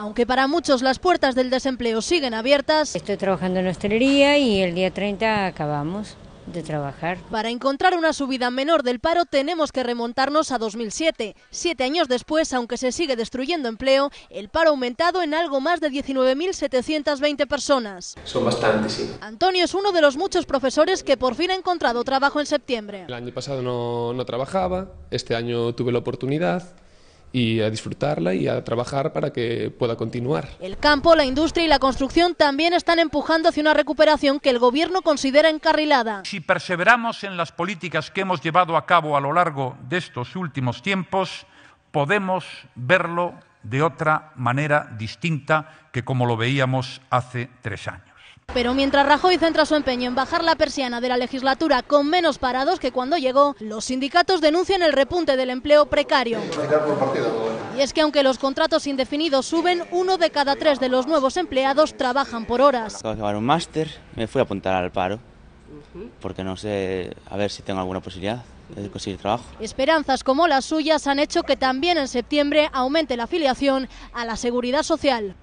Aunque para muchos las puertas del desempleo siguen abiertas. Estoy trabajando en hostelería y el día 30 acabamos de trabajar. Para encontrar una subida menor del paro tenemos que remontarnos a 2007. Siete años después, aunque se sigue destruyendo empleo, el paro ha aumentado en algo más de 19.720 personas. Son bastantes, sí. Antonio es uno de los muchos profesores que por fin ha encontrado trabajo en septiembre. El año pasado no, no trabajaba, este año tuve la oportunidad y a disfrutarla y a trabajar para que pueda continuar. El campo, la industria y la construcción también están empujando hacia una recuperación que el Gobierno considera encarrilada. Si perseveramos en las políticas que hemos llevado a cabo a lo largo de estos últimos tiempos, podemos verlo de otra manera distinta que como lo veíamos hace tres años. Pero mientras Rajoy centra su empeño en bajar la persiana de la legislatura con menos parados que cuando llegó, los sindicatos denuncian el repunte del empleo precario. Y es que aunque los contratos indefinidos suben, uno de cada tres de los nuevos empleados trabajan por horas. Acabo de un máster, me fui a apuntar al paro, porque no sé a ver si tengo alguna posibilidad de conseguir trabajo. Esperanzas como las suyas han hecho que también en septiembre aumente la afiliación a la seguridad social.